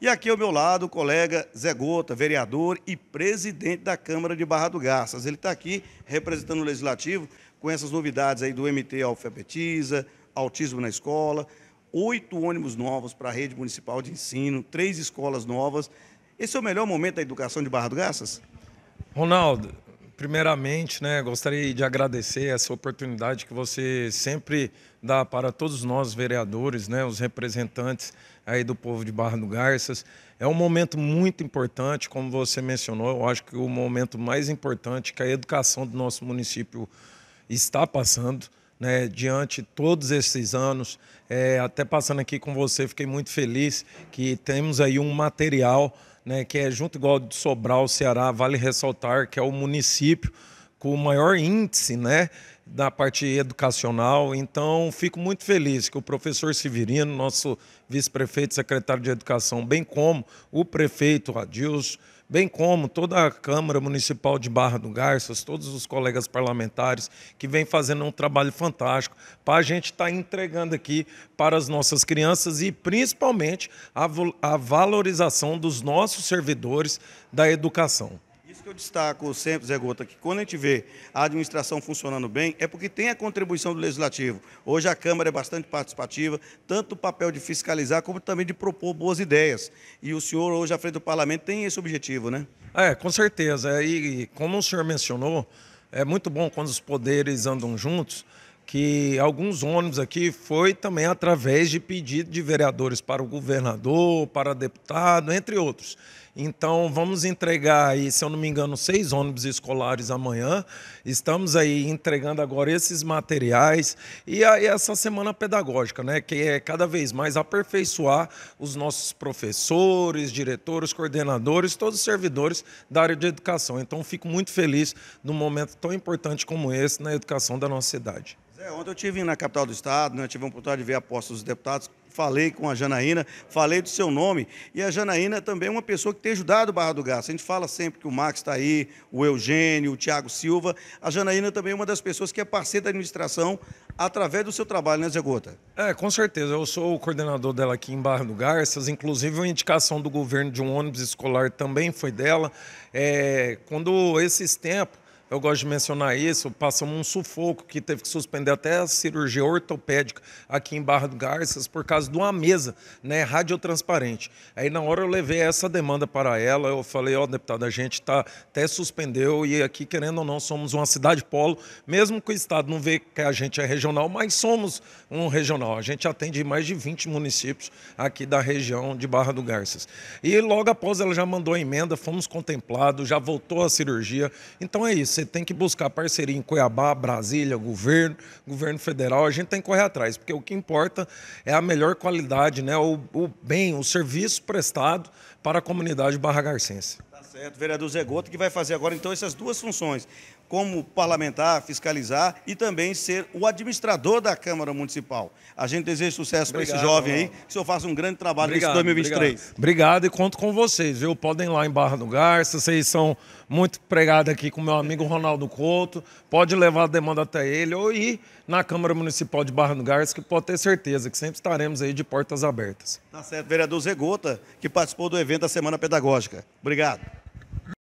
E aqui ao meu lado, o colega Zé Gota, vereador e presidente da Câmara de Barra do Garças. Ele está aqui representando o Legislativo com essas novidades aí do MT Alfabetiza, Autismo na Escola, oito ônibus novos para a rede municipal de ensino, três escolas novas. Esse é o melhor momento da educação de Barra do Garças? Ronaldo, Primeiramente, né, gostaria de agradecer essa oportunidade que você sempre dá para todos nós vereadores, né, os representantes aí do povo de Barra do Garças. É um momento muito importante, como você mencionou, eu acho que o momento mais importante que a educação do nosso município está passando. Né, diante de todos esses anos, é, até passando aqui com você, fiquei muito feliz que temos aí um material né, que é junto igual de Sobral, Ceará, vale ressaltar que é o município com o maior índice né, da parte educacional. Então, fico muito feliz que o professor Severino, nosso vice-prefeito, secretário de Educação, bem como o prefeito Radilson, bem como toda a Câmara Municipal de Barra do Garças, todos os colegas parlamentares que vêm fazendo um trabalho fantástico para a gente estar tá entregando aqui para as nossas crianças e principalmente a, a valorização dos nossos servidores da educação destaco sempre, Zé Gota, que quando a gente vê a administração funcionando bem, é porque tem a contribuição do legislativo. Hoje a Câmara é bastante participativa, tanto o papel de fiscalizar como também de propor boas ideias. E o senhor, hoje, à frente do parlamento, tem esse objetivo, né? É, com certeza. E como o senhor mencionou, é muito bom quando os poderes andam juntos que alguns ônibus aqui foi também através de pedido de vereadores para o governador, para deputado, entre outros. Então, vamos entregar aí, se eu não me engano, seis ônibus escolares amanhã. Estamos aí entregando agora esses materiais e aí essa semana pedagógica, né? Que é cada vez mais aperfeiçoar os nossos professores, diretores, coordenadores, todos os servidores da área de educação. Então, fico muito feliz num momento tão importante como esse na educação da nossa cidade. É, ontem eu estive na capital do estado, né, tive a oportunidade de ver a posse dos deputados, falei com a Janaína, falei do seu nome. E a Janaína é também uma pessoa que tem ajudado o Barra do Garça. A gente fala sempre que o Max está aí, o Eugênio, o Tiago Silva. A Janaína também é uma das pessoas que é parceira da administração através do seu trabalho, né, Zé Gota? É, com certeza. Eu sou o coordenador dela aqui em Barra do Garças. Inclusive, a indicação do governo de um ônibus escolar também foi dela. É, quando esses tempos eu gosto de mencionar isso, passamos um sufoco que teve que suspender até a cirurgia ortopédica aqui em Barra do Garças por causa de uma mesa, né, radiotransparente. Aí na hora eu levei essa demanda para ela, eu falei, ó, oh, deputada, a gente tá até suspendeu e aqui querendo ou não somos uma cidade polo, mesmo que o estado não vê que a gente é regional, mas somos um regional. A gente atende mais de 20 municípios aqui da região de Barra do Garças. E logo após ela já mandou a emenda, fomos contemplados, já voltou a cirurgia. Então é isso você tem que buscar parceria em Cuiabá, Brasília, governo, governo federal. A gente tem que correr atrás, porque o que importa é a melhor qualidade, né? o, o bem, o serviço prestado para a comunidade barra garcense. Tá certo. O vereador Zé Goto, que vai fazer agora, então, essas duas funções, como parlamentar, fiscalizar e também ser o administrador da Câmara Municipal. A gente deseja sucesso para esse jovem aí, que o senhor faça um grande trabalho obrigado, nesse 2023. Obrigado. obrigado. e conto com vocês, viu? Podem ir lá em Barra do Garça, vocês são muito pregados aqui com meu amigo Ronaldo Couto, pode levar a demanda até ele ou ir na Câmara Municipal de Barra do Garça, que pode ter certeza que sempre estaremos aí de portas abertas. Tá certo, vereador Zegota, que participou do evento da Semana Pedagógica. Obrigado.